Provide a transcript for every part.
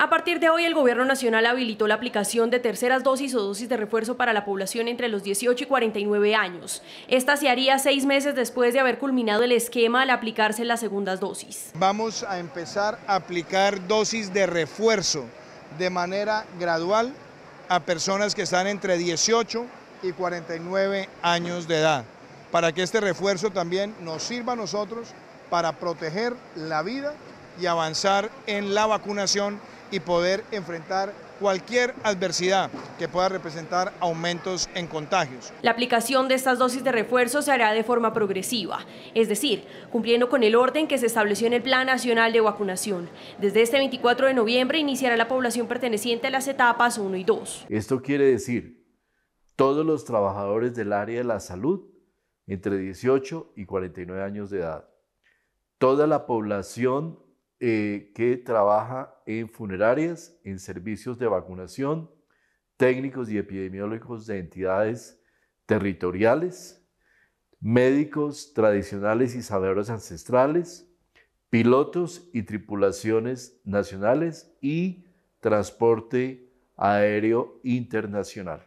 A partir de hoy, el Gobierno Nacional habilitó la aplicación de terceras dosis o dosis de refuerzo para la población entre los 18 y 49 años. Esta se haría seis meses después de haber culminado el esquema al aplicarse las segundas dosis. Vamos a empezar a aplicar dosis de refuerzo de manera gradual a personas que están entre 18 y 49 años de edad, para que este refuerzo también nos sirva a nosotros para proteger la vida y avanzar en la vacunación y poder enfrentar cualquier adversidad que pueda representar aumentos en contagios. La aplicación de estas dosis de refuerzo se hará de forma progresiva, es decir, cumpliendo con el orden que se estableció en el Plan Nacional de Vacunación. Desde este 24 de noviembre iniciará la población perteneciente a las etapas 1 y 2. Esto quiere decir, todos los trabajadores del área de la salud entre 18 y 49 años de edad, toda la población eh, que trabaja en funerarias, en servicios de vacunación, técnicos y epidemiólogos de entidades territoriales, médicos tradicionales y sabedores ancestrales, pilotos y tripulaciones nacionales y transporte aéreo internacional.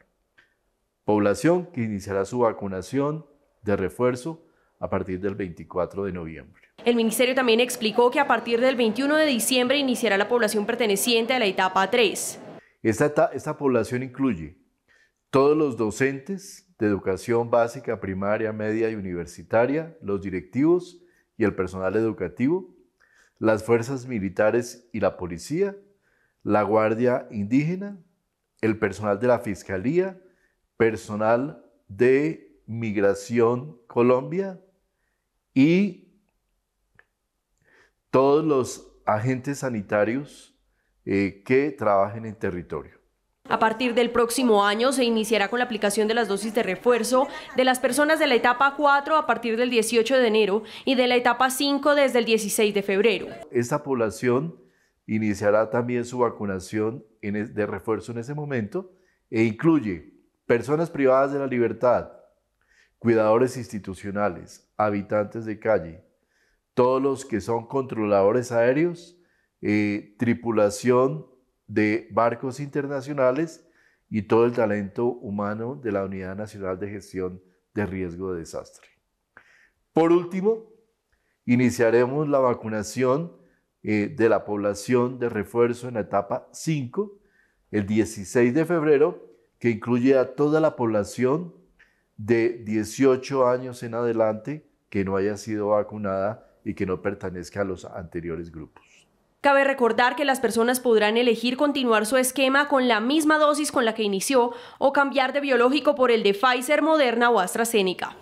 Población que iniciará su vacunación de refuerzo a partir del 24 de noviembre. El ministerio también explicó que a partir del 21 de diciembre iniciará la población perteneciente a la etapa 3. Esta, esta población incluye todos los docentes de educación básica, primaria, media y universitaria, los directivos y el personal educativo, las fuerzas militares y la policía, la guardia indígena, el personal de la fiscalía, personal de Migración Colombia, y todos los agentes sanitarios eh, que trabajen en territorio. A partir del próximo año se iniciará con la aplicación de las dosis de refuerzo de las personas de la etapa 4 a partir del 18 de enero y de la etapa 5 desde el 16 de febrero. Esta población iniciará también su vacunación de refuerzo en ese momento e incluye personas privadas de la libertad, cuidadores institucionales, habitantes de calle, todos los que son controladores aéreos, eh, tripulación de barcos internacionales y todo el talento humano de la Unidad Nacional de Gestión de Riesgo de Desastre. Por último, iniciaremos la vacunación eh, de la población de refuerzo en la etapa 5 el 16 de febrero, que incluye a toda la población de 18 años en adelante que no haya sido vacunada y que no pertenezca a los anteriores grupos. Cabe recordar que las personas podrán elegir continuar su esquema con la misma dosis con la que inició o cambiar de biológico por el de Pfizer, Moderna o AstraZeneca.